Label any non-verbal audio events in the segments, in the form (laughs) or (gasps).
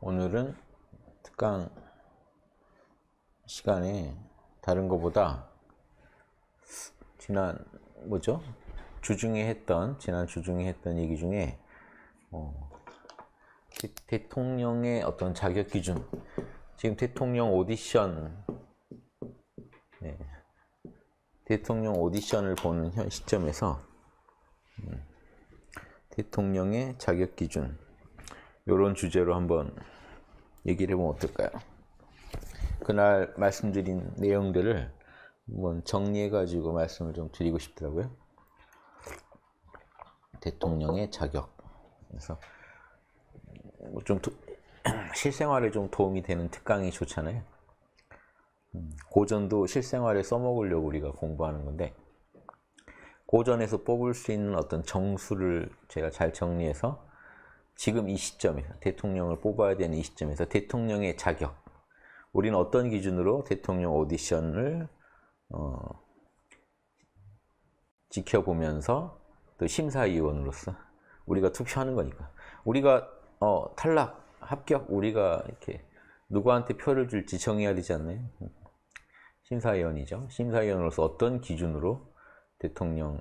오늘은 특강 시간에 다른 것보다 지난 뭐죠? 주중에 했던 지난 주중에 했던 얘기 중에 어, 대통령의 어떤 자격 기준 지금 대통령 오디션 네, 대통령 오디션을 보는 현 시점에서 음, 대통령의 자격 기준 이런 주제로 한번 얘기를 해보면 어떨까요? 그날 말씀드린 내용들을 한번 정리해가지고 말씀을 좀 드리고 싶더라고요. 대통령의 자격. 그래서 뭐 좀 도, (clears throat) 실생활에 좀 도움이 되는 특강이 좋잖아요. 음, 고전도 실생활에 써먹으려고 우리가 공부하는 건데 고전에서 뽑을 수 있는 어떤 정수를 제가 잘 정리해서 지금 이 시점에서 대통령을 뽑아야 되는 이 시점에서 대통령의 자격 우리는 어떤 기준으로 대통령 오디션을 어, 지켜보면서 또 심사위원으로서 우리가 투표하는 거니까 우리가 어, 탈락 합격 우리가 이렇게 누구한테 표를 줄지 정해야 되지 않나요? 심사위원이죠. 심사위원으로서 어떤 기준으로 대통령의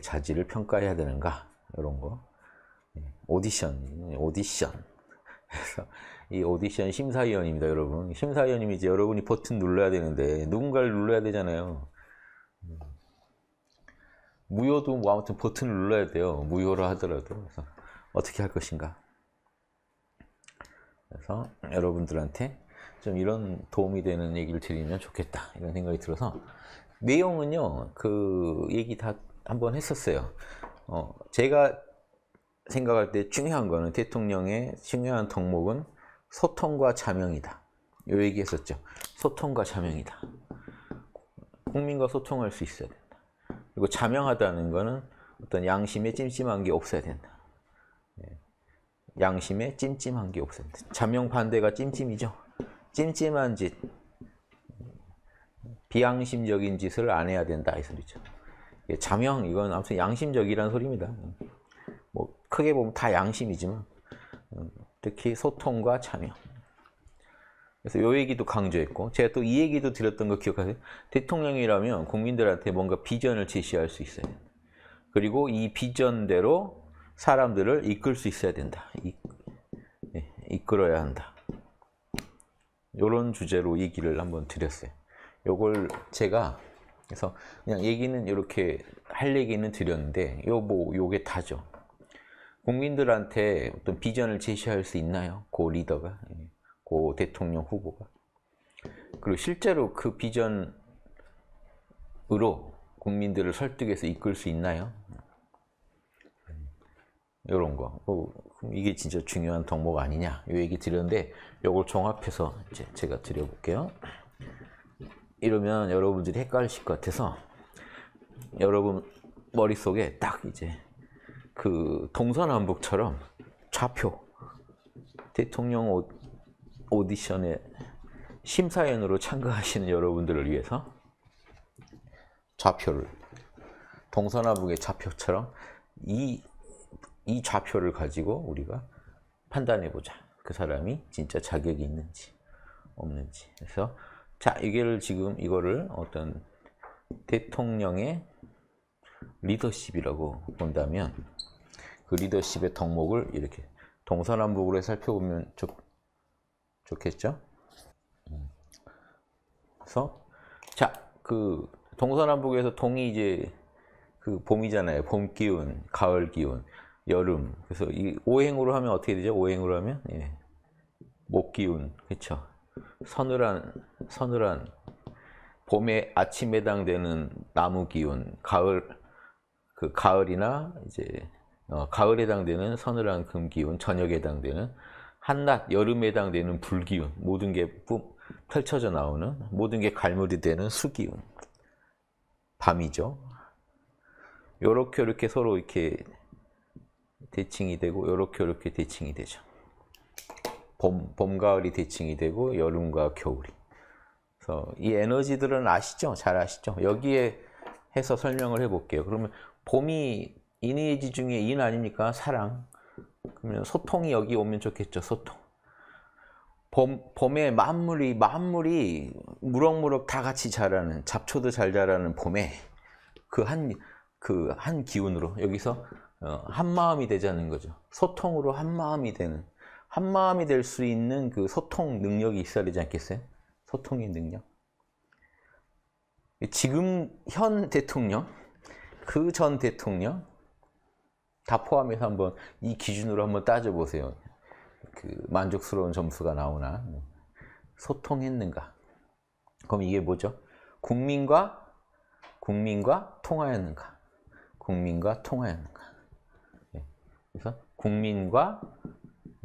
자질을 평가해야 되는가 이런 거 예, 오디션, 오디션. (laughs) 그래서 이 오디션 심사위원입니다, 여러분. 심사위원님이 이제 여러분이 버튼 눌러야 되는데 누군가를 눌러야 되잖아요. 음. 무효도 뭐 아무튼 버튼을 눌러야 돼요. 무효로 하더라도. 그래서 어떻게 할 것인가. 그래서 여러분들한테 좀 이런 도움이 되는 얘기를 드리면 좋겠다. 이런 생각이 들어서 내용은요. 그 얘기 다 한번 했었어요. 어, 제가 생각할 때 중요한 거는 대통령의 중요한 덕목은 소통과 자명이다. 요 얘기했었죠. 소통과 자명이다. 국민과 소통할 수 있어야 된다. 그리고 자명하다는 거는 어떤 양심에 찜찜한 게 없어야 된다. 예. 양심에 찜찜한 게 없어야 된다. 자명 반대가 찜찜이죠. 찜찜한 짓, 비양심적인 짓을 안 해야 된다 이 소리죠. 예, 자명 이건 아무튼 양심적이라는 소리입니다. 크게 보면 다 양심이지만 음, 특히 소통과 참여. 그래서 요 얘기도 강조했고 제가 또 이 얘기도 드렸던 거 기억하세요? 대통령이라면 국민들한테 뭔가 비전을 제시할 수 있어야 그리고 이 비전대로 사람들을 이끌 수 있어야 된다. 이, 예, 이끌어야 한다. 이런 주제로 얘기를 한번 드렸어요. 요걸 제가 그래서 그냥 얘기는 이렇게 할 얘기는 드렸는데 요뭐 요게 다죠. 국민들한테 어떤 비전을 제시할 수 있나요? 고 리더가, 예. 고 대통령 후보가. 그리고 실제로 그 비전으로 국민들을 설득해서 이끌 수 있나요? 이런 거. 어, 이게 진짜 중요한 덕목 아니냐? 이 얘기 드렸는데 이걸 종합해서 이제 제가 드려볼게요. 이러면 여러분들이 헷갈리실 것 같아서 여러분 머릿속에 딱 이제 그 동서남북처럼 좌표 대통령 오, 디션에 심사위원으로 참가하시는 여러분들을 위해서 좌표를 동서남북의 좌표처럼 이, 이 좌표를 가지고 우리가 판단해 보자. 그 사람이 진짜 자격이 있는지 없는지. 그래서 자, 이거를 지금 이거를 어떤 대통령의 리더십이라고 본다면 그 리더십의 덕목을 이렇게 동서남북으로 살펴보면 좋, 좋겠죠? 음. 그래서 자, 그 동서남북에서 동이 이제 그 봄이잖아요. 봄 기운, 가을 기운, 여름. 그래서 이 오행으로 하면 어떻게 되죠? 오행으로 하면 예. 목 기운, 그렇죠? 서늘한 서늘한 봄의 아침에 당되는 나무 기운, 가을 그 가을이나 이제 어, 가을에 해당되는 서늘한 금기운, 저녁에 해당되는 한낮, 여름에 해당되는 불기운, 모든 게 펼쳐져 나오는 모든 게갈물이 되는 수기운, 밤이죠. 요렇게 요렇게 서로 이렇게 대칭이 되고 요렇게 이렇게 대칭이 되죠. 봄, 봄, 가을이 대칭이 되고 여름과 겨울이. 그래서 이 에너지들은 아시죠? 잘 아시죠? 여기에 해서 설명을 해볼게요. 그러면 봄이 이 인의지 중에 인 아닙니까? 사랑. 그러면 소통이 여기 오면 좋겠죠. 소통. 봄, 봄에 만물이 만물이 무럭무럭 다 같이 자라는 잡초도 잘 자라는 봄에 그 한 그한 그 기운으로 여기서 어, 한 마음이 되자는 거죠. 소통으로 한 마음이 되는 한 마음이 될 수 있는 그 소통 능력이 있어야 되지 않겠어요? 소통의 능력. 지금 현 대통령 그전 대통령 다 포함해서 한번 이 기준으로 한번 따져보세요. 그 만족스러운 점수가 나오나 소통했는가? 그럼 이게 뭐죠? 국민과 국민과 통하였는가? 국민과 통하였는가? 예. 그래서 국민과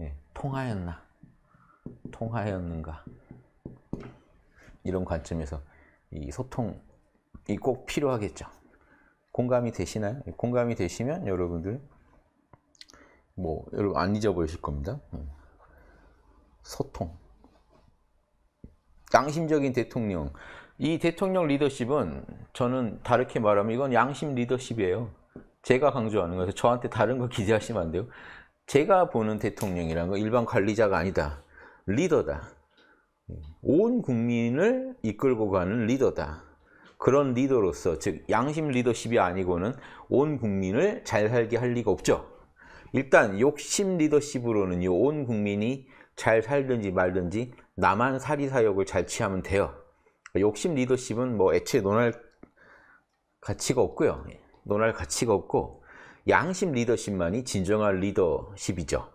예, 통하였나? 통하였는가? 이런 관점에서 이 소통이 꼭 필요하겠죠. 공감이 되시나요? 예, 공감이 되시면 여러분들 뭐 여러분 안 잊어버리실 겁니다. 예. 소통. 양심적인 대통령. 이 대통령 리더십은 저는 다르게 말하면 이건 양심 리더십이에요. 제가 강조하는 거예요. 저한테 다른 거 기대하시면 안 돼요. 제가 보는 대통령이란 건 일반 관리자가 아니다. 리더다. 예, 온 국민을 이끌고 가는 리더다. 그런 리더로서 즉 양심 리더십이 아니고는 온 국민을 잘 살게 할 리가 없죠. 일단 욕심 리더십으로는 요온 국민이 잘 살든지 말든지 나만 사리사욕을 잘 취하면 돼요. 욕심 리더십은 뭐 애초에 논할 가치가 없고요. 예, 논할 가치가 없고 양심 리더십만이 진정한 리더십이죠.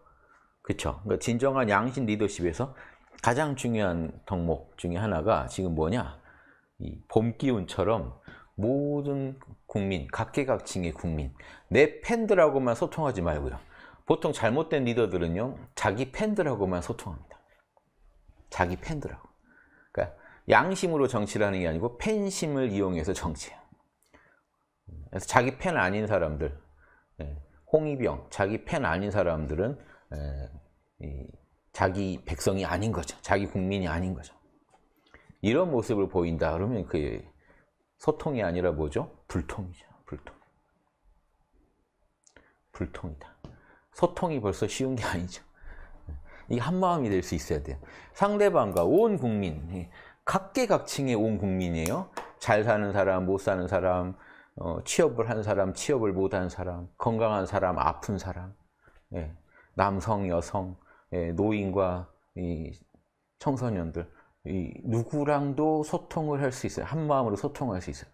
그렇죠? 그러니까 진정한 양심 리더십에서 가장 중요한 덕목 중에 하나가 지금 뭐냐? 봄 기운처럼 모든 국민, 각계각층의 국민, 내 팬들하고만 소통하지 말고요. 보통 잘못된 리더들은요, 자기 팬들하고만 소통합니다. 자기 팬들하고. 그러니까 양심으로 정치를 하는 게 아니고 팬심을 이용해서 정치해요. 그래서 자기 팬 아닌 사람들, 예, 홍위병, 자기 팬 아닌 사람들은 예, 자기 백성이 아닌 거죠. 자기 국민이 아닌 거죠. 이런 모습을 보인다 그러면 그 소통이 아니라 뭐죠? 불통이죠. 불통. 불통이다. 소통이 벌써 쉬운 게 아니죠. 이게 한마음이 될 수 있어야 돼요. 상대방과 온 국민, 각계각층의 온 국민이에요. 잘 사는 사람, 못 사는 사람, 어, 취업을 한 사람, 취업을 못 한 사람, 건강한 사람, 아픈 사람, 예, 남성, 여성, 예, 노인과 청소년들 누구랑도 소통을 할 수 있어요. 한 마음으로 소통할 수 있어요.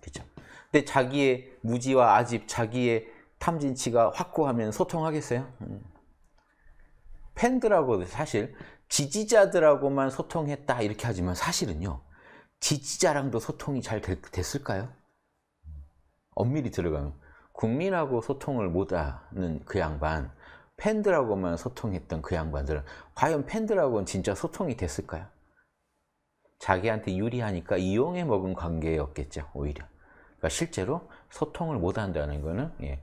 그렇죠. 근데 자기의 무지와 아집, 자기의 탐진치가 확고하면 소통하겠어요? 음. 팬들하고 사실 지지자들하고만 소통했다 이렇게 하지만 사실은요. 지지자랑도 소통이 잘 됐을까요? 엄밀히 들어가면 국민하고 소통을 못하는 그 양반 팬들하고만 소통했던 그 양반들은 과연 팬들하고는 진짜 소통이 됐을까요? 자기한테 유리하니까 이용해 먹은 관계였겠죠, 오히려. 그러니까 실제로 소통을 못 한다는 거는 예,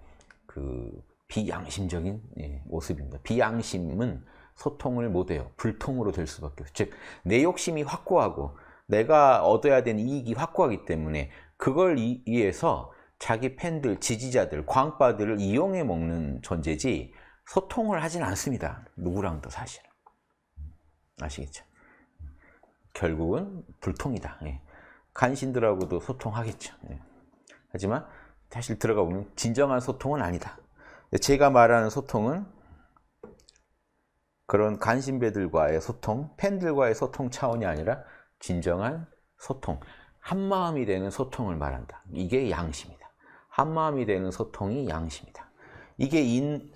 그 비양심적인 예, 모습입니다. 비양심은 소통을 못해요. 불통으로 될 수밖에 없어 즉, 내 욕심이 확고하고 내가 얻어야 되는 이익이 확고하기 때문에 그걸 위해서 자기 팬들, 지지자들, 광파들을 이용해 먹는 존재지 소통을 하진 않습니다. 누구랑도 사실. 은 아시겠죠? 결국은 불통이다. 예. 간신들하고도 소통하겠죠. 예. 하지만 사실 들어가 보면 진정한 소통은 아니다. 제가 말하는 소통은 그런 간신배들과의 소통, 팬들과의 소통 차원이 아니라 진정한 소통, 한마음이 되는 소통을 말한다. 이게 양심이다. 한마음이 되는 소통이 양심이다. 이게 인,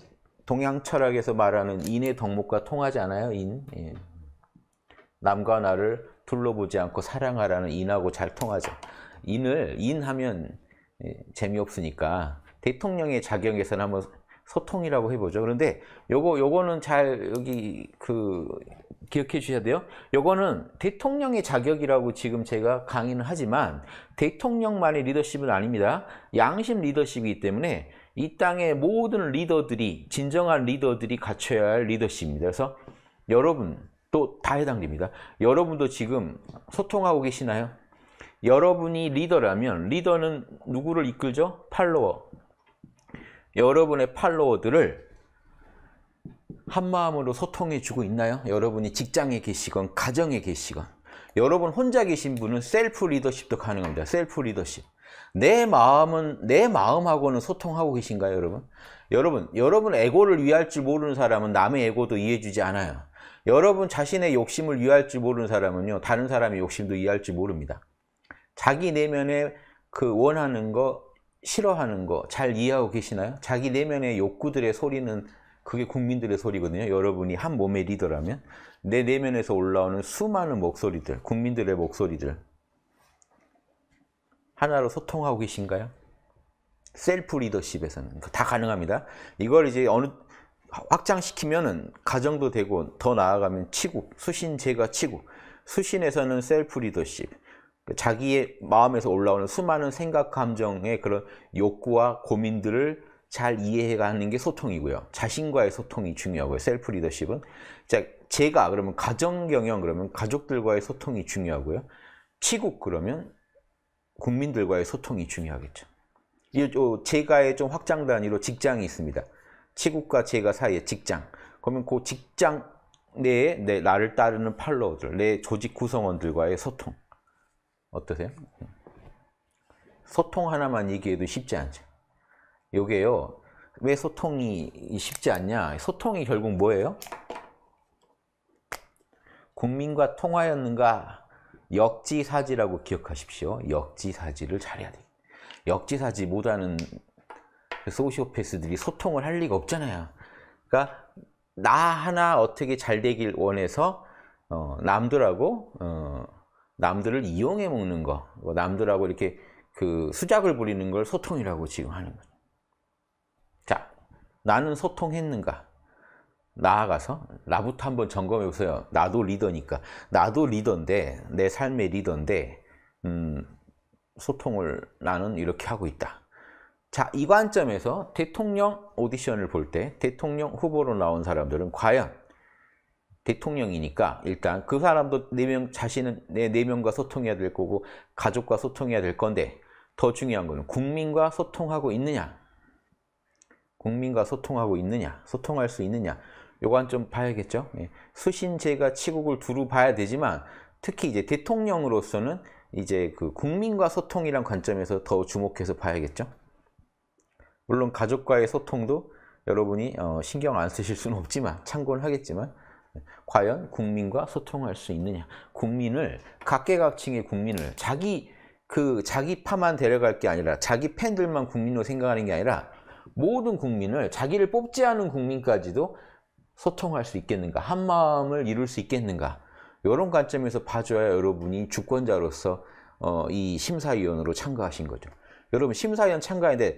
동양 철학에서 말하는 인의 덕목과 통하지 않아요, 인. 예. 남과 나를 둘러보지 않고 사랑하라는 인하고 잘 통하죠. 인을 인하면 예, 재미없으니까 대통령의 자격에서는 한번 소통이라고 해보죠. 그런데 요거 요거는 잘 여기 그 기억해 주셔야 돼요. 요거는 대통령의 자격이라고 지금 제가 강의는 하지만 대통령만의 리더십은 아닙니다. 양심 리더십이기 때문에 이 땅의 모든 리더들이 진정한 리더들이 갖춰야 할 리더십입니다. 그래서 여러분 또 다 해당됩니다. 여러분도 지금 소통하고 계시나요? 여러분이 리더라면 리더는 누구를 이끌죠? 팔로워. 여러분의 팔로워들을 한마음으로 소통해 주고 있나요? 여러분이 직장에 계시건 가정에 계시건 여러분 혼자 계신 분은 셀프 리더십도 가능합니다. 셀프 리더십. 내 마음은 내 마음하고는 소통하고 계신가요, 여러분? 여러분, 여러분 에고를 위할 줄 모르는 사람은 남의 에고도 이해해주지 않아요. 여러분 자신의 욕심을 위할 줄 모르는 사람은요, 다른 사람의 욕심도 이해할 줄 모릅니다. 자기 내면에 그 원하는 거, 싫어하는 거 잘 이해하고 계시나요? 자기 내면의 욕구들의 소리는 그게 국민들의 소리거든요. 여러분이 한 몸의 리더라면 내 내면에서 올라오는 수많은 목소리들, 국민들의 목소리들 하나로 소통하고 계신가요? 셀프 리더십에서는 다 가능합니다. 이걸 이제 어느 확장시키면은 가정도 되고 더 나아가면 치국, 수신 제가 치국. 수신에서는 셀프 리더십. 자기의 마음에서 올라오는 수많은 생각, 감정의 그런 욕구와 고민들을 잘 이해해가는 게 소통이고요. 자신과의 소통이 중요하고요. 셀프 리더십은. 자, 제가 그러면 가정 경영 그러면 가족들과의 소통이 중요하고요. 치국 그러면 국민들과의 소통이 중요하겠죠. 제가의 좀 확장 단위로 직장이 있습니다. 치국과 제가 사이에 직장. 그러면 그 직장 내에 내 나를 따르는 팔로워들, 내 조직 구성원들과의 소통. 어떠세요? 소통 하나만 얘기해도 쉽지 않죠. 요게요. 왜 소통이 쉽지 않냐? 소통이 결국 뭐예요? 국민과 통화였는가 역지사지라고 기억하십시오. 역지사지를 잘해야 돼. 역지사지 못하는 소시오패스들이 소통을 할 리가 없잖아요. 그러니까 나 하나 어떻게 잘 되길 원해서 어, 남들하고 어, 남들을 이용해 먹는 거, 뭐 남들하고 이렇게 그 수작을 부리는 걸 소통이라고 지금 하는 거죠. 자, 나는 소통했는가? 나아가서 나부터 한번 점검해 보세요. 나도 리더니까. 나도 리더인데 내 삶의 리더인데 음, 소통을 나는 이렇게 하고 있다. 자, 이 관점에서 대통령 오디션을 볼 때 대통령 후보로 나온 사람들은 과연 대통령이니까 일단 그 사람도 네명 자신은 내네 명과 소통해야 될 거고 가족과 소통해야 될 건데 더 중요한 거는 국민과 소통하고 있느냐 국민과 소통하고 있느냐 소통할 수 있느냐 요건 좀 봐야겠죠. 예. 수신제가 치국을 두루 봐야 되지만 특히 이제 대통령으로서는 이제 그 국민과 소통이란 관점에서 더 주목해서 봐야겠죠. 물론 가족과의 소통도 여러분이 어, 신경 안 쓰실 수는 없지만 참고는 하겠지만 예. 과연 국민과 소통할 수 있느냐 국민을 각계각층의 국민을 자기 그 자기 파만 데려갈 게 아니라 자기 팬들만 국민으로 생각하는 게 아니라 모든 국민을 자기를 뽑지 않은 국민까지도 소통할 수 있겠는가, 한 마음을 이룰 수 있겠는가 이런 관점에서 봐줘야 여러분이 주권자로서 어, 이 심사위원으로 참가하신 거죠. 여러분 심사위원 참가인데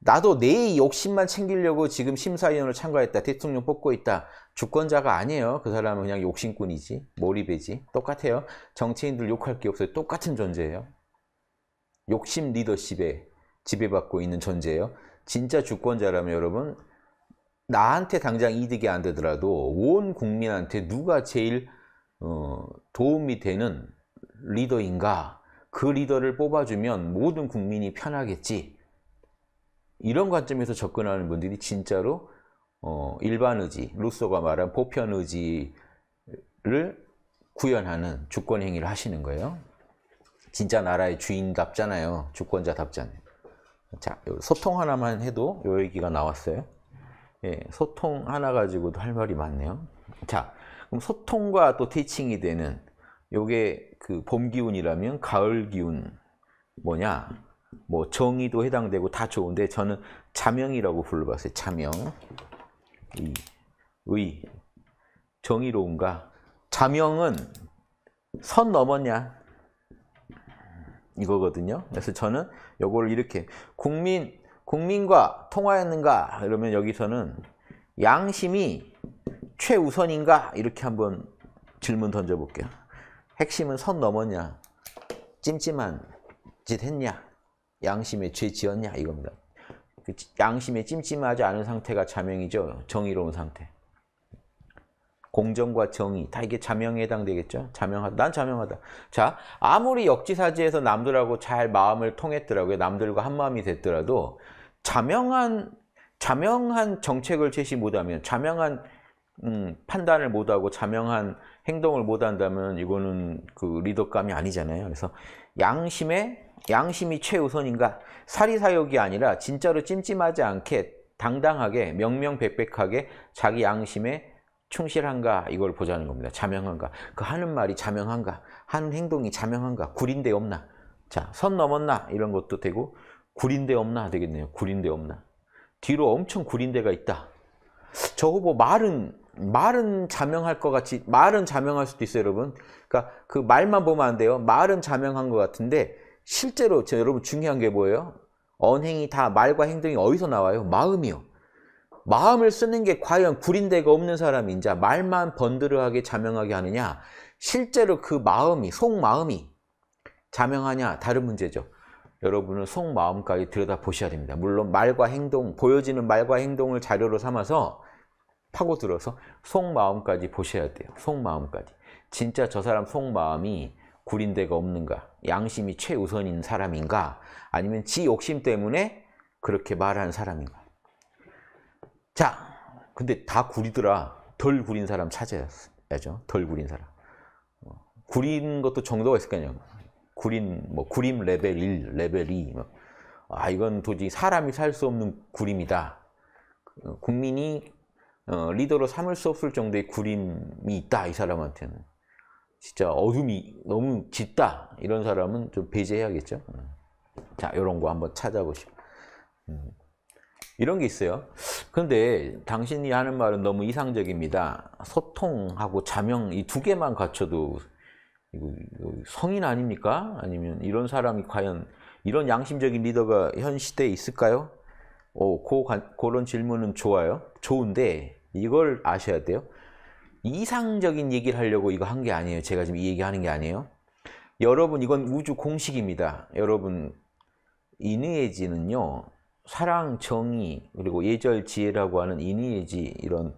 나도 내 욕심만 챙기려고 지금 심사위원으로 참가했다. 대통령 뽑고 있다. 주권자가 아니에요. 그 사람은 그냥 욕심꾼이지. 몰입이지. 똑같아요. 정치인들 욕할 게 없어요. 똑같은 존재예요. 욕심 리더십에 지배받고 있는 존재예요. 진짜 주권자라면 여러분 나한테 당장 이득이 안 되더라도 온 국민한테 누가 제일 어, 도움이 되는 리더인가 그 리더를 뽑아주면 모든 국민이 편하겠지 이런 관점에서 접근하는 분들이 진짜로 어, 일반 의지, 루소가 말한 보편 의지를 구현하는 주권 행위를 하시는 거예요. 진짜 나라의 주인답잖아요. 주권자답잖아요. 자, 소통 하나만 해도 요 얘기가 나왔어요. 예, 소통 하나 가지고도 할 말이 많네요. 자, 그럼 소통과 또 티칭이 되는 요게 그 봄 기운이라면 가을 기운 뭐냐? 뭐 정의도 해당되고 다 좋은데 저는 자명이라고 불러봤어요. 자명. 의. 의. 정의로운가? 자명은 선 넘었냐? 이거거든요. 그래서 저는 요걸 이렇게 국민 국민과 통화했는가? 이러면 여기서는 양심이 최우선인가? 이렇게 한번 질문 던져볼게요. 핵심은 선 넘었냐? 찜찜한 짓 했냐? 양심에 죄 지었냐? 이겁니다. 그 양심에 찜찜하지 않은 상태가 자명이죠. 정의로운 상태. 공정과 정의 다 이게 자명에 해당되겠죠. 자명하다. 난 자명하다. 자 아무리 역지사지에서 남들하고 잘 마음을 통했더라고요. 남들과 한 마음이 됐더라도 자명한 자명한 정책을 제시 못하면 자명한 음, 판단을 못하고 자명한 행동을 못한다면 이거는 그 리더감이 아니잖아요. 그래서 양심의 양심이 최우선인가 사리사욕이 아니라 진짜로 찜찜하지 않게 당당하게 명명백백하게 자기 양심에 충실한가 이걸 보자는 겁니다. 자명한가 그 하는 말이 자명한가 하는 행동이 자명한가 구린데 없나 자선 넘었나 이런 것도 되고 구린데 없나 되겠네요. 구린데 없나. 뒤로 엄청 구린데가 있다. 저거 뭐 말은 말은 자명할 것 같이 말은 자명할 수도 있어요, 여러분. 그러니까 그 말만 보면 안 돼요. 말은 자명한 것 같은데 실제로 저 여러분 중요한 게 뭐예요? 언행이 다 말과 행동이 어디서 나와요? 마음이요. 마음을 쓰는 게 과연 구린데가 없는 사람인지 말만 번드르하게 자명하게 하느냐 실제로 그 마음이 속마음이 자명하냐 다른 문제죠. 여러분은 속마음까지 들여다보셔야 됩니다. 물론 말과 행동, 보여지는 말과 행동을 자료로 삼아서 파고들어서 속마음까지 보셔야 돼요. 속마음까지. 진짜 저 사람 속마음이 구린 데가 없는가? 양심이 최우선인 사람인가? 아니면 지 욕심 때문에 그렇게 말하는 사람인가? 자, 근데 다 구리더라. 덜 구린 사람 찾아야죠. 덜 구린 사람. 어, 구린 것도 정도가 있을 거냐고. 구린 뭐 구림 레벨 1, 레벨 2. 뭐. 아 이건 도저히 사람이 살 수 없는 구림이다. 어, 국민이 어, 리더로 삼을 수 없을 정도의 구림이 있다 이 사람한테는 진짜 어둠이 너무 짙다 이런 사람은 좀 배제해야겠죠. 음. 자 이런 거 한번 찾아보시고 음. 이런 게 있어요. 근데 당신이 하는 말은 너무 이상적입니다. 소통하고 자명 이 두 개만 갖춰도 이거, 성인 아닙니까? 아니면 이런 사람이 과연 이런 양심적인 리더가 현 시대에 있을까요? 오, 어, 고, 그런 질문은 좋아요. 좋은데 이걸 아셔야 돼요. 이상적인 얘기를 하려고 이거 한 게 아니에요. 제가 지금 이 얘기하는 게 아니에요. 여러분 이건 우주 공식입니다. 여러분 인의지는요 사랑, 정의 그리고 예절, 지혜라고 하는 인의지 이런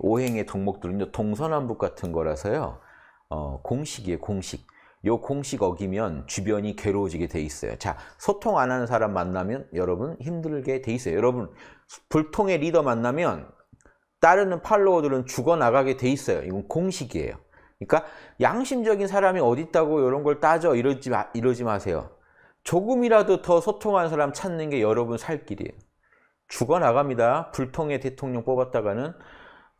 오행의 덕목들은요 동서남북 같은 거라서요 어, 공식이에요. 공식. 요 공식 어기면 주변이 괴로워지게 돼 있어요. 자, 소통 안 하는 사람 만나면 여러분 힘들게 돼 있어요. 여러분 불통의 리더 만나면 따르는 팔로워들은 죽어나가게 돼 있어요. 이건 공식이에요. 그러니까 양심적인 사람이 어디 있다고 이런 걸 따져 이러지, 마, 이러지 마세요. 조금이라도 더 소통한 사람 찾는 게 여러분 살 길이에요. 죽어나갑니다. 불통의 대통령 뽑았다가는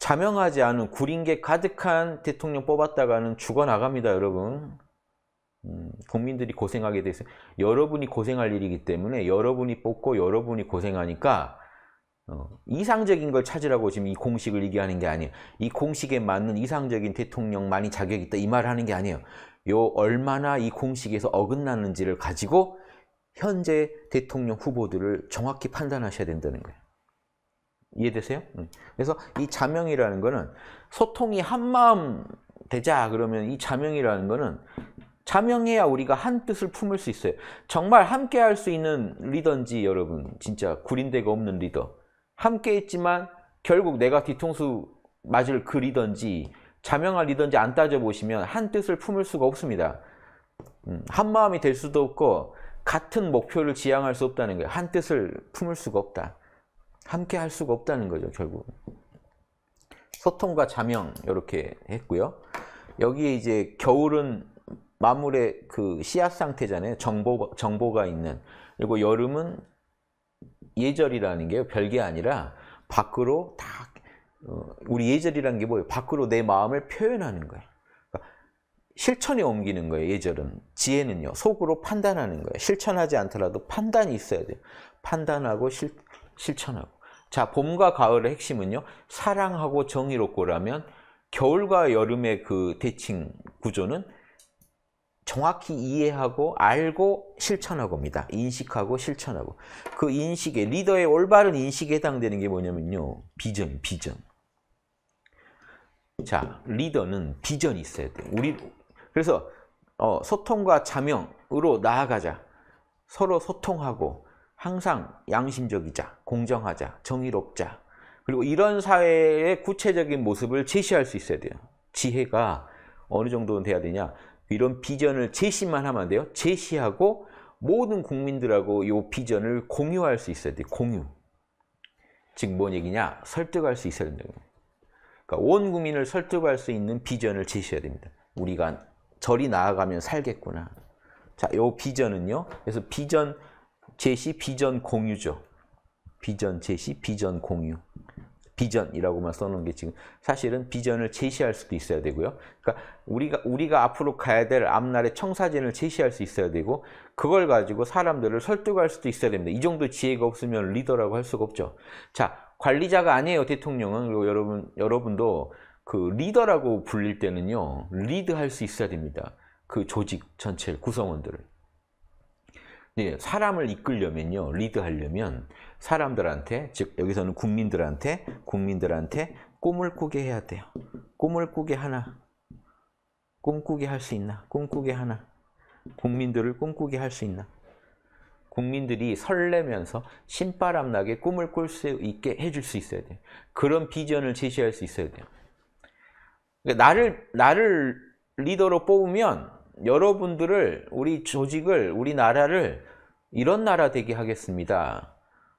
자명하지 않은 구린게 가득한 대통령 뽑았다가는 죽어나갑니다 여러분 음, 국민들이 고생하게 돼서 여러분이 고생할 일이기 때문에 여러분이 뽑고 여러분이 고생하니까 어, 이상적인 걸 찾으라고 지금 이 공식을 얘기하는 게 아니에요. 이 공식에 맞는 이상적인 대통령만이 자격 이 있다 이 말을 하는 게 아니에요. 요 얼마나 이 공식에서 어긋났는지를 가지고 현재 대통령 후보들을 정확히 판단하셔야 된다는 거예요. 이해되세요? 음. 그래서 이 자명이라는 거는 소통이 한마음 되자 그러면 이 자명이라는 거는 자명해야 우리가 한 뜻을 품을 수 있어요. 정말 함께 할 수 있는 리더인지 여러분 진짜 구린데가 없는 리더 함께 했지만 결국 내가 뒤통수 맞을 그 리더인지 자명할 리더인지 안 따져보시면 한 뜻을 품을 수가 없습니다. 음, 한 마음이 될 수도 없고 같은 목표를 지향할 수 없다는 거예요. 한 뜻을 품을 수가 없다. 함께 할 수가 없다는 거죠, 결국. 소통과 자명 이렇게 했고요. 여기에 이제 겨울은 마물의 그 씨앗 상태잖아요. 정보 정보가 있는. 그리고 여름은 예절이라는 게 별게 아니라 밖으로 다 어, 우리 예절이란게 뭐예요? 밖으로 내 마음을 표현하는 거예요. 그러니까 실천에 옮기는 거예요. 예절은 지혜는요. 속으로 판단하는 거예요. 실천하지 않더라도 판단이 있어야 돼요. 판단하고 실 실천하고 자 봄과 가을의 핵심은요 사랑하고 정의롭고라면 겨울과 여름의 그 대칭 구조는 정확히 이해하고 알고 실천하고입니다. 인식하고 실천하고 그 인식에 리더의 올바른 인식에 해당되는 게 뭐냐면요. 비전, 비전. 자, 리더는 비전이 있어야 돼. 요 우리 그래서 어, 소통과 자명으로 나아가자. 서로 소통하고 항상 양심적이자 공정하자 정의롭자 그리고 이런 사회의 구체적인 모습을 제시할 수 있어야 돼요. 지혜가 어느 정도는 돼야 되냐 이런 비전을 제시만 하면 돼요. 제시하고 모든 국민들하고 이 비전을 공유할 수 있어야 돼요. 공유. 즉뭔 얘기냐? 설득할 수 있어야 된다 그러니까 온 국민을 설득할 수 있는 비전을 제시해야 됩니다. 우리가 저리 나아가면 살겠구나. 자, 요 비전은요. 그래서 비전 제시, 비전, 공유죠. 비전, 제시, 비전, 공유. 비전이라고만 써놓은 게 지금 사실은 비전을 제시할 수도 있어야 되고요. 그러니까 우리가 우리가 앞으로 가야 될 앞날의 청사진을 제시할 수 있어야 되고 그걸 가지고 사람들을 설득할 수도 있어야 됩니다. 이 정도 지혜가 없으면 리더라고 할 수가 없죠. 자 관리자가 아니에요 대통령은 그리고 여러분 여러분도 그 리더라고 불릴 때는요 리드할 수 있어야 됩니다. 그 조직 전체 구성원들을 예, 사람을 이끌려면요, 리드하려면 사람들한테, 즉 여기서는 국민들한테, 국민들한테 꿈을 꾸게 해야 돼요. 꿈을 꾸게 하나, 꿈꾸게 할 수 있나? 꿈꾸게 하나, 국민들을 꿈꾸게 할 수 있나? 국민들이 설레면서 신바람나게 꿈을 꿀 수 있게 해줄 수 있어야 돼요. 그런 비전을 제시할 수 있어야 돼요. 그러니까 나를, 나를 리더로 뽑으면 여러분들을 우리 조직을 우리나라를 이런 나라 되게 하겠습니다.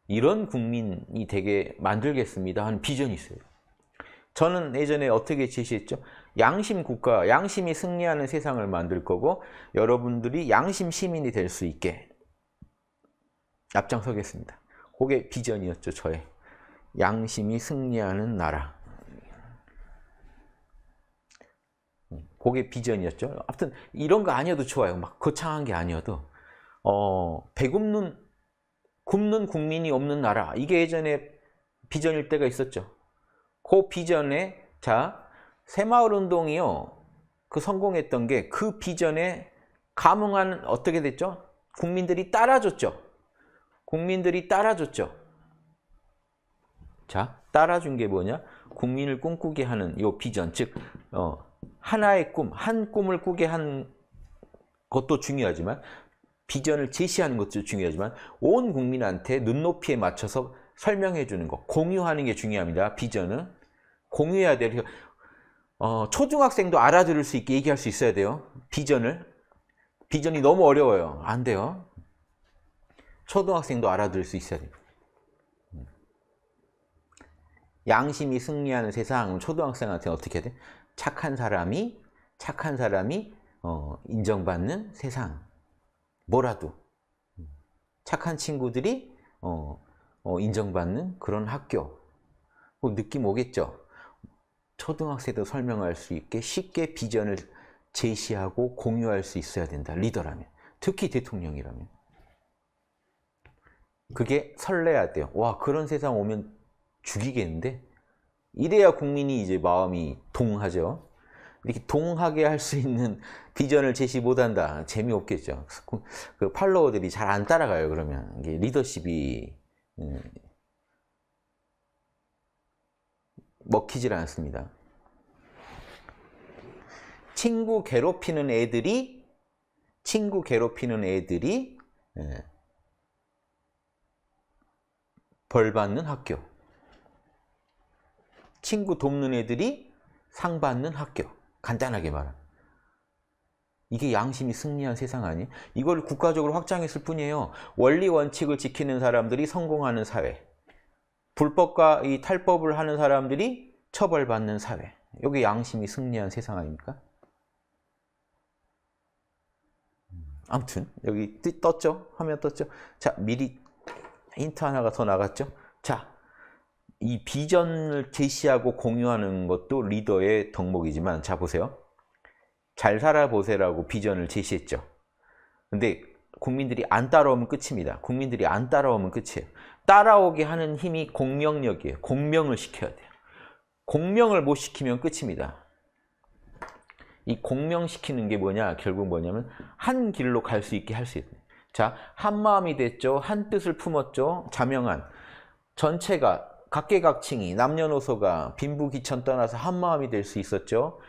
이런 국민이 되게 만들겠습니다 하는 비전이 있어요. 저는 예전에 어떻게 제시했죠? 양심 국가, 양심이 승리하는 세상을 만들 거고 여러분들이 양심 시민이 될 수 있게 앞장서겠습니다. 그게 비전이었죠, 저의. 양심이 승리하는 나라. 그게 비전이었죠. 아무튼 이런 거 아니어도 좋아요. 막 거창한 게 아니어도 어, 배굽는 굶는 국민이 없는 나라 이게 예전에 비전일 때가 있었죠. 그 비전에 자 새마을 운동이요 그 성공했던 게 그 비전에 감흥한 어떻게 됐죠? 국민들이 따라줬죠. 국민들이 따라줬죠. 자 따라준 게 뭐냐? 국민을 꿈꾸게 하는 요 비전 즉 어, 하나의 꿈, 한 꿈을 꾸게 한 것도 중요하지만 비전을 제시하는 것도 중요하지만 온 국민한테 눈높이에 맞춰서 설명해 주는 것, 공유하는 게 중요합니다. 비전은 공유해야 돼요. 어, 초중학생도 알아들을 수 있게 얘기할 수 있어야 돼요. 비전을. 비전이 너무 어려워요. 안 돼요. 초등학생도 알아들을 수 있어야 돼요. 양심이 승리하는 세상, 초등학생한테 어떻게 해야 돼? 착한 사람이 착한 사람이 어, 인정받는 세상 뭐라도 착한 친구들이 어, 어, 인정받는 그런 학교 뭐 느낌 오겠죠 초등학생도 설명할 수 있게 쉽게 비전을 제시하고 공유할 수 있어야 된다 리더라면 특히 대통령이라면 그게 설레야 돼요 와 그런 세상 오면 죽이겠는데 이래야 국민이 이제 마음이 동하죠. 이렇게 동하게 할 수 있는 비전을 제시 못한다. 재미없겠죠. 그, 그 팔로워들이 잘 안 따라가요, 그러면. 이게 리더십이 음, 먹히질 않습니다. 친구 괴롭히는 애들이 친구 괴롭히는 애들이 예, 벌 받는 학교. 친구 돕는 애들이 상 받는 학교. 간단하게 말하면. 이게 양심이 승리한 세상 아니에요? 이걸 국가적으로 확장했을 뿐이에요. 원리 원칙을 지키는 사람들이 성공하는 사회. 불법과 이 탈법을 하는 사람들이 처벌받는 사회. 여기 양심이 승리한 세상 아닙니까? 아무튼 여기 떴죠? 화면 떴죠? 자, 미리 힌트 하나가 더 나갔죠? 자, 이 비전을 제시하고 공유하는 것도 리더의 덕목이지만 자 보세요. 잘 살아보세라고 비전을 제시했죠. 근데 국민들이 안 따라오면 끝입니다. 국민들이 안 따라오면 끝이에요. 따라오게 하는 힘이 공명력이에요. 공명을 시켜야 돼요. 공명을 못 시키면 끝입니다. 이 공명시키는 게 뭐냐? 결국 뭐냐면 한 길로 갈 수 있게 할 수 있는. 자, 한 마음이 됐죠. 한 뜻을 품었죠. 자명한. 전체가 각계각층이 남녀노소가 빈부귀천 떠나서 한마음이 될 수 있었죠.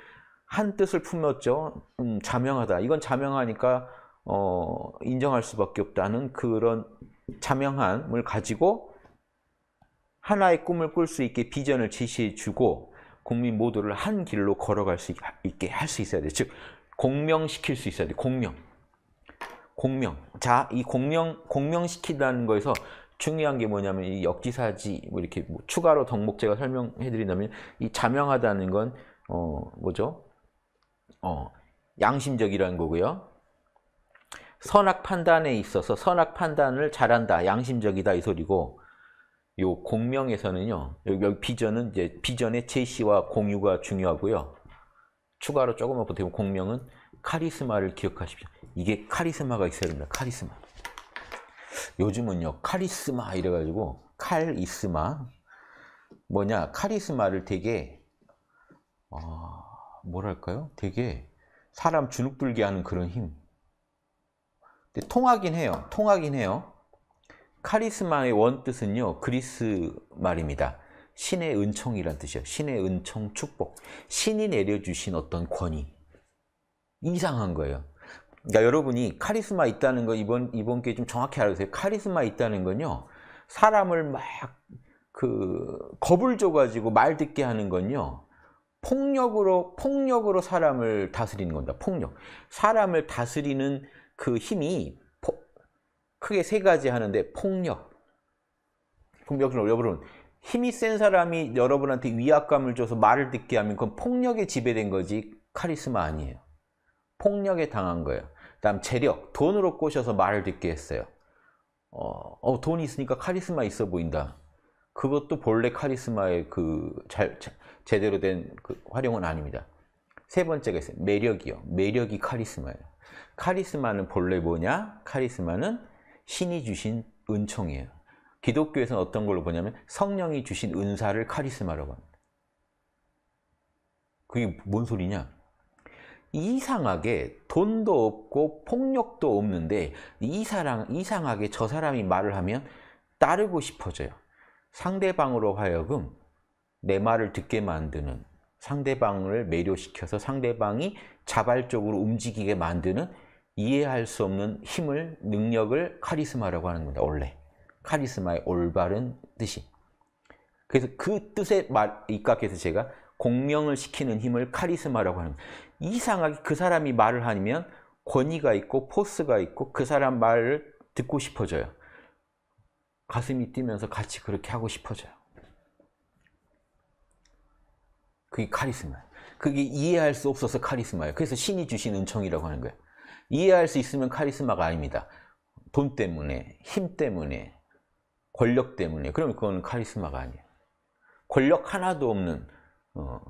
한 뜻을 품었죠. 음, 자명하다. 이건 자명하니까 어, 인정할 수밖에 없다는 그런 자명함을 가지고 하나의 꿈을 꿀 수 있게 비전을 제시해 주고 국민 모두를 한 길로 걸어갈 수 있게 할 수 있어야 돼. 즉 공명시킬 수 있어야 돼. 공명. 공명. 자, 이 공명 공명시키다는 거에서 중요한 게 뭐냐면 이 역지사지 뭐 이렇게 뭐 추가로 덕목 제가 설명해드린다면 이 자명하다는 건 어, 뭐죠? 어, 양심적이라는 거고요. 선악 판단에 있어서 선악 판단을 잘한다, 양심적이다 이 소리고 요 공명에서는요. 여기, 비전은 이제 비전의 제시와 공유가 중요하고요. 추가로 조금만 보태면 공명은 카리스마를 기억하십시오. 이게 카리스마가 있어야 됩니다. 카리스마. 요즘은요 카리스마 이래가지고 칼이스마 뭐냐 카리스마를 되게 어, 뭐랄까요 되게 사람 주눅들게 하는 그런 힘 근데 통하긴 해요 통하긴 해요 카리스마의 원뜻은요 그리스 말입니다 신의 은총이란 뜻이에요 신의 은총 축복 신이 내려주신 어떤 권위 이상한 거예요 그러니까 여러분이 카리스마 있다는 거 이번 이번 기회에 좀 정확히 알아주세요. 카리스마 있다는 건요. 사람을 막 그 겁을 줘 가지고 말 듣게 하는 건요. 폭력으로 폭력으로 사람을 다스리는 겁니다. 폭력. 사람을 다스리는 그 힘이 포, 크게 세 가지 하는데 폭력. 폭력을 여러분 힘이 센 사람이 여러분한테 위압감을 줘서 말을 듣게 하면 그건 폭력에 지배된 거지 카리스마 아니에요. 폭력에 당한 거예요. 그다음 재력, 돈으로 꼬셔서 말을 듣게 했어요. 어, 어돈 있으니까 카리스마 있어 보인다. 그것도 본래 카리스마의 그 잘, 제대로 된 그 활용은 아닙니다. 세 번째가 있어요. 매력이요. 매력이 카리스마예요. 카리스마는 본래 뭐냐? 카리스마는 신이 주신 은총이에요. 기독교에서는 어떤 걸로 보냐면 성령이 주신 은사를 카리스마라고 합니다. 그게 뭔 소리냐? 이상하게 돈도 없고 폭력도 없는데 이사 이상하게 저 사람이 말을 하면 따르고 싶어져요. 상대방으로 하여금 내 말을 듣게 만드는 상대방을 매료시켜서 상대방이 자발적으로 움직이게 만드는 이해할 수 없는 힘을, 능력을 카리스마라고 하는 겁니다. 원래. 카리스마의 올바른 뜻이. 그래서 그 뜻에 입각해서 제가 공명을 시키는 힘을 카리스마라고 하는 이상하게 그 사람이 말을 하면 권위가 있고 포스가 있고 그 사람 말을 듣고 싶어져요. 가슴이 뛰면서 같이 그렇게 하고 싶어져요. 그게 카리스마. 그게 이해할 수 없어서 카리스마예요. 그래서 신이 주신 은총이라고 하는 거예요. 이해할 수 있으면 카리스마가 아닙니다. 돈 때문에, 힘 때문에, 권력 때문에. 그러면 그건 카리스마가 아니에요. 권력 하나도 없는 어,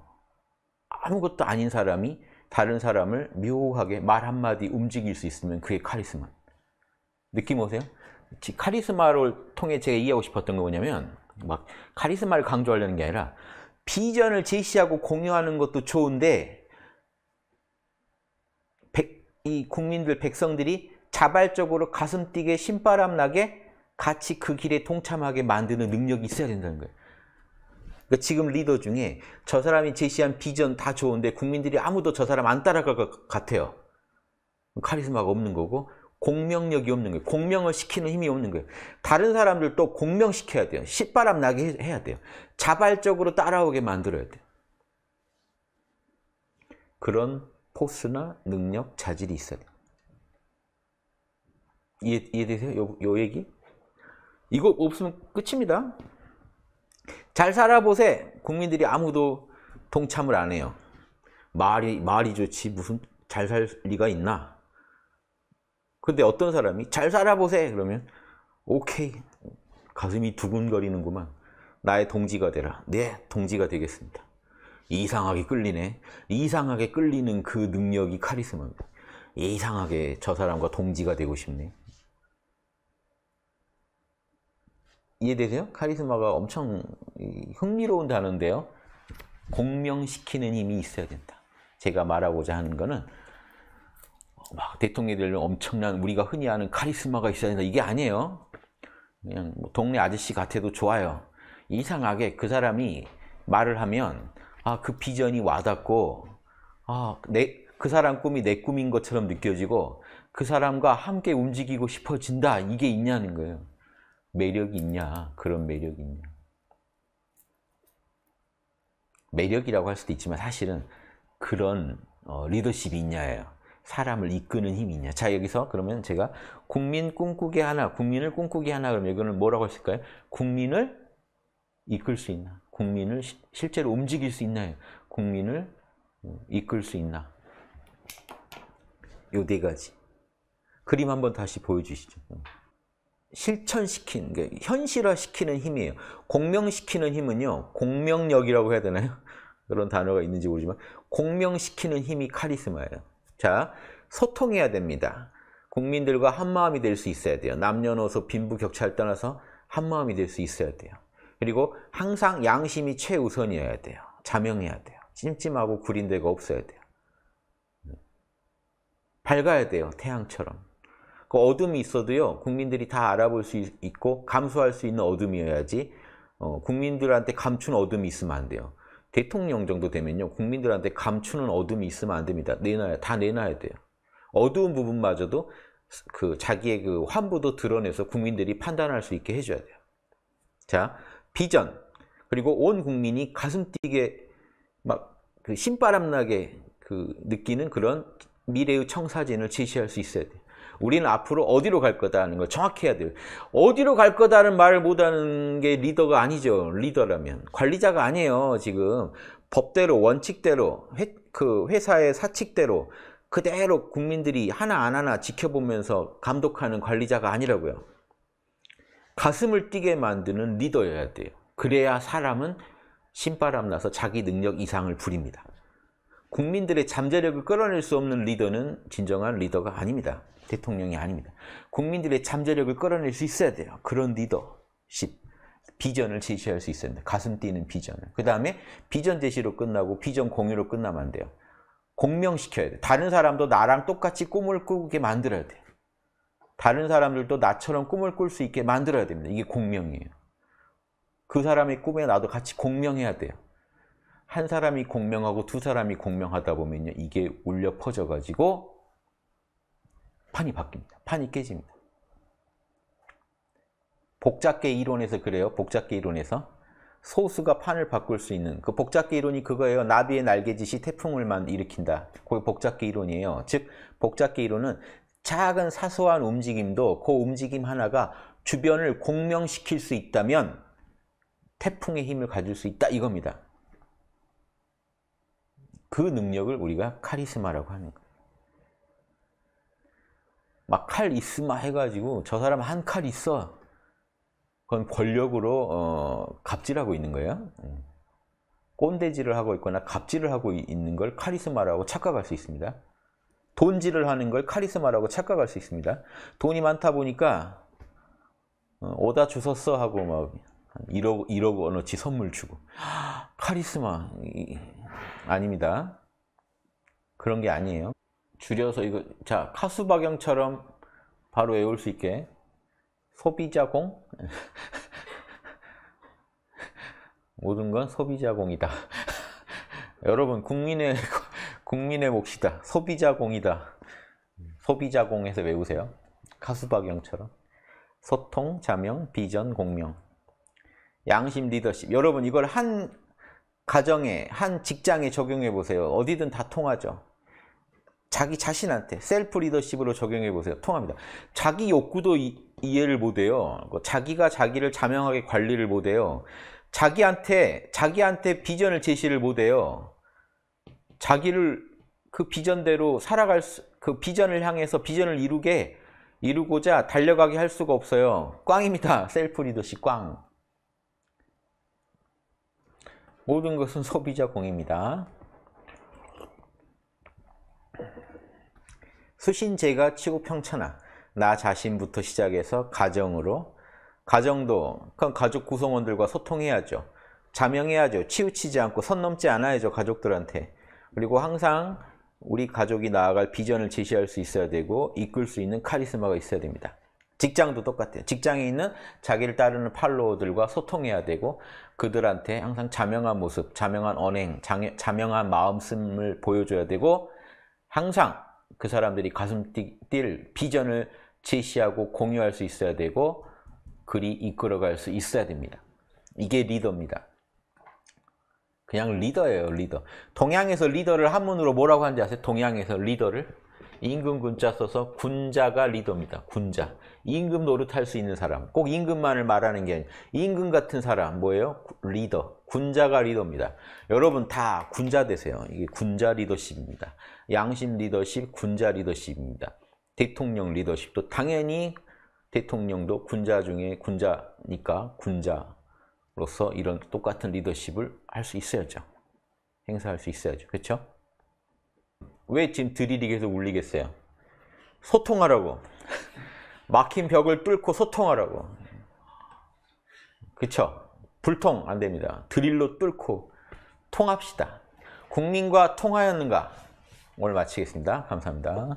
아무것도 아닌 사람이 다른 사람을 묘하게 말 한마디 움직일 수 있으면 그게 카리스마. 느낌 오세요? 카리스마를 통해 제가 이해하고 싶었던 거 뭐냐면 막 카리스마를 강조하려는 게 아니라 비전을 제시하고 공유하는 것도 좋은데 백, 이 국민들 백성들이 자발적으로 가슴 뛰게 신바람 나게 같이 그 길에 동참하게 만드는 능력이 있어야 된다는 거예요. 그러니까 지금 리더 중에 저 사람이 제시한 비전 다 좋은데 국민들이 아무도 저 사람 안 따라갈 것 같아요. 카리스마가 없는 거고 공명력이 없는 거예요. 공명을 시키는 힘이 없는 거예요. 다른 사람들도 공명시켜야 돼요. 시바람 나게 해야 돼요. 자발적으로 따라오게 만들어야 돼요. 그런 포스나 능력, 자질이 있어야 돼요. 이해, 이해되세요? 요, 요 얘기? 이거 없으면 끝입니다. 잘 살아보세 국민들이 아무도 동참을 안 해요. 말이 말이 좋지 무슨 잘 살 리가 있나? 근데 어떤 사람이 잘 살아보세 그러면 오케이 가슴이 두근거리는구만 나의 동지가 되라 네 동지가 되겠습니다 이상하게 끌리네 이상하게 끌리는 그 능력이 카리스마입니다 이상하게 저 사람과 동지가 되고 싶네 이해되세요? 카리스마가 엄청 흥미로운 단어인데요. 공명시키는 힘이 있어야 된다. 제가 말하고자 하는 거는 막 대통령이 되면 엄청난 우리가 흔히 아는 카리스마가 있어야 된다. 이게 아니에요. 그냥 뭐 동네 아저씨 같아도 좋아요. 이상하게 그 사람이 말을 하면 아, 그 비전이 와닿고 아, 내, 그 사람 꿈이 내 꿈인 것처럼 느껴지고 그 사람과 함께 움직이고 싶어진다. 이게 있냐는 거예요. 매력이 있냐? 그런 매력이 있냐? 매력이라고 할 수도 있지만 사실은 그런 어, 리더십이 있냐예요. 사람을 이끄는 힘이 있냐. 자 여기서 그러면 제가 국민 꿈꾸게 하나, 국민을 꿈꾸게 하나 그러면 이거는 뭐라고 했을까요? 국민을 이끌 수 있나? 국민을 시, 실제로 움직일 수 있나요? 국민을 음, 이끌 수 있나? 요 네 가지. 그림 한번 다시 보여주시죠. 실천시킨, 그 현실화시키는 힘이에요. 공명시키는 힘은요, 공명력이라고 해야 되나요? (laughs) 그런 단어가 있는지 모르지만 공명시키는 힘이 카리스마예요. 자, 소통해야 됩니다. 국민들과 한마음이 될 수 있어야 돼요. 남녀노소 빈부 격차를 떠나서 한마음이 될 수 있어야 돼요. 그리고 항상 양심이 최우선이어야 돼요. 자명해야 돼요. 찜찜하고 구린 데가 없어야 돼요. 음. 밝아야 돼요. 태양처럼. 그 어둠이 있어도요 국민들이 다 알아볼 수 있고 감수할 수 있는 어둠이어야지 어, 국민들한테 감춘 어둠이 있으면 안 돼요. 대통령 정도 되면요 국민들한테 감추는 어둠이 있으면 안 됩니다. 내놔야 다 내놔야 돼요. 어두운 부분마저도 그 자기의 그 환부도 드러내서 국민들이 판단할 수 있게 해줘야 돼요. 자 비전 그리고 온 국민이 가슴 뛰게 막그 신바람 나게 그 느끼는 그런 미래의 청사진을 제시할 수 있어야 돼요. 우리는 앞으로 어디로 갈 거다는 걸정확 해야 돼요. 어디로 갈 거다는 말을 못하는 게 리더가 아니죠. 리더라면. 관리자가 아니에요. 지금 법대로 원칙대로 회, 그 회사의 사칙대로 그대로 국민들이 하나안 하나 지켜보면서 감독하는 관리자가 아니라고요. 가슴을 뛰게 만드는 리더여야 돼요. 그래야 사람은 신바람 나서 자기 능력 이상을 부립니다. 국민들의 잠재력을 끌어낼 수 없는 리더는 진정한 리더가 아닙니다. 대통령이 아닙니다. 국민들의 잠재력을 끌어낼 수 있어야 돼요. 그런 리더십, 비전을 제시할 수 있어야 돼요. 가슴 뛰는 비전을. 그 다음에 비전 제시로 끝나고 비전 공유로 끝나면 안 돼요. 공명시켜야 돼요. 다른 사람도 나랑 똑같이 꿈을 꾸게 만들어야 돼요. 다른 사람들도 나처럼 꿈을 꿀 수 있게 만들어야 됩니다. 이게 공명이에요. 그 사람의 꿈에 나도 같이 공명해야 돼요. 한 사람이 공명하고 두 사람이 공명하다 보면요. 이게 울려 퍼져가지고 판이 바뀝니다. 판이 깨집니다. 복잡계 이론에서 그래요. 복잡계 이론에서 소수가 판을 바꿀 수 있는 그 복잡계 이론이 그거예요. 나비의 날개짓이 태풍을 만 일으킨다. 그게 복잡계 이론이에요. 즉 복잡계 이론은 작은 사소한 움직임도 그 움직임 하나가 주변을 공명시킬 수 있다면 태풍의 힘을 가질 수 있다 이겁니다. 그 능력을 우리가 카리스마라고 하는 거예요. 막칼 있으마 해가지고 저 사람 한 칼 있어. 그건 권력으로 어, 갑질하고 있는 거예요. 음. 꼰대질을 하고 있거나 갑질을 하고 있는 걸 카리스마라고 착각할 수 있습니다. 돈질을 하는 걸 카리스마라고 착각할 수 있습니다. 돈이 많다 보니까 어, 오다 주웠어 하고 막 1억, 1억 원어치 선물 주고 하, (gasps) 카리스마 이, 아닙니다. 그런 게 아니에요. 줄여서 이거 자 카수박영처럼 바로 외울 수 있게 소비자공 (laughs) 모든 건 소비자공이다 (laughs) 여러분 국민의 국민의 몫이다 소비자공이다 소비자공에서 외우세요 카수박영처럼 소통, 자명, 비전, 공명 양심, 리더십 여러분 이걸 한 가정에 한 직장에 적용해 보세요 어디든 다 통하죠 자기 자신한테 셀프 리더십으로 적용해 보세요. 통합니다. 자기 욕구도 이, 이해를 못해요. 그 자기가 자기를 자명하게 관리를 못해요. 자기한테 자기한테 비전을 제시를 못해요. 자기를 그 비전대로 살아갈 수, 그 비전을 향해서 비전을 이루게 이루고자 달려가게 할 수가 없어요. 꽝입니다. (laughs) 셀프 리더십 꽝. 모든 것은 소비자 공입니다. 수신제가 치고 평천하 나 자신부터 시작해서 가정으로 가정도 그건 가족 구성원들과 소통해야죠. 자명해야죠. 치우치지 않고 선 넘지 않아야죠. 가족들한테. 그리고 항상 우리 가족이 나아갈 비전을 제시할 수 있어야 되고 이끌 수 있는 카리스마가 있어야 됩니다. 직장도 똑같아요. 직장에 있는 자기를 따르는 팔로워들과 소통해야 되고 그들한테 항상 자명한 모습, 자명한 언행, 자명한 마음씀을 보여줘야 되고 항상 그 사람들이 가슴 뛸 비전을 제시하고 공유할 수 있어야 되고 그리 이끌어갈 수 있어야 됩니다. 이게 리더입니다. 그냥 리더예요, 리더. 동양에서 리더를 한문으로 뭐라고 하는지 아세요? 동양에서 리더를 임금 군자 써서 군자가 리더입니다. 군자. 임금 노릇할 수 있는 사람. 꼭 임금만을 말하는 게 아니에요. 임금 같은 사람 뭐예요? 리더. 군자가 리더입니다. 여러분 다 군자 되세요. 이게 군자 리더십입니다. 양심 리더십, 군자 리더십입니다. 대통령 리더십도 당연히 대통령도 군자 중에 군자니까 군자로서 이런 똑같은 리더십을 할 수 있어야죠. 행사할 수 있어야죠. 그렇죠? 왜 지금 드릴이 계속 울리겠어요? 소통하라고. (laughs) 막힌 벽을 뚫고 소통하라고. 그렇죠? 불통 안 됩니다. 드릴로 뚫고 통합시다. 국민과 통하였는가? 오늘 마치겠습니다. 감사합니다.